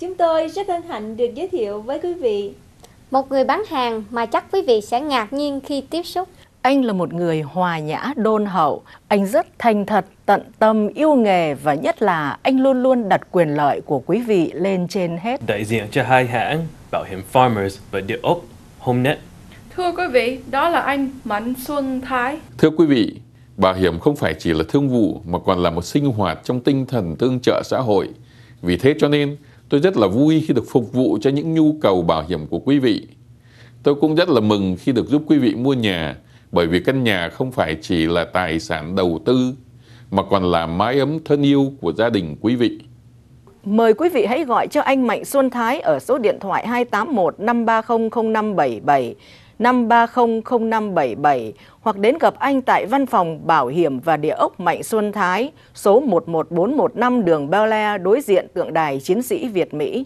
Chúng tôi rất hân hạnh được giới thiệu với quý vị một người bán hàng mà chắc quý vị sẽ ngạc nhiên khi tiếp xúc. Anh là một người hòa nhã đôn hậu, anh rất thành thật, tận tâm, yêu nghề và nhất là anh luôn luôn đặt quyền lợi của quý vị lên trên hết. Đại diện cho hai hãng bảo hiểm Farmers và địa ốc Homenet. Thưa quý vị, đó là anh Mạnh Xuân Thái. Thưa quý vị, bảo hiểm không phải chỉ là thương vụ mà còn là một sinh hoạt trong tinh thần tương trợ xã hội. Vì thế cho nên, Tôi rất là vui khi được phục vụ cho những nhu cầu bảo hiểm của quý vị. Tôi cũng rất là mừng khi được giúp quý vị mua nhà, bởi vì căn nhà không phải chỉ là tài sản đầu tư mà còn là mái ấm thân yêu của gia đình quý vị. Mời quý vị hãy gọi cho anh Mạnh Xuân Thái ở số điện thoại 281 530 0577 5300577 hoặc đến gặp anh tại văn phòng Bảo hiểm và Địa ốc Mạnh Xuân Thái, số 11415 đường Bel Air đối diện tượng đài chiến sĩ Việt Mỹ.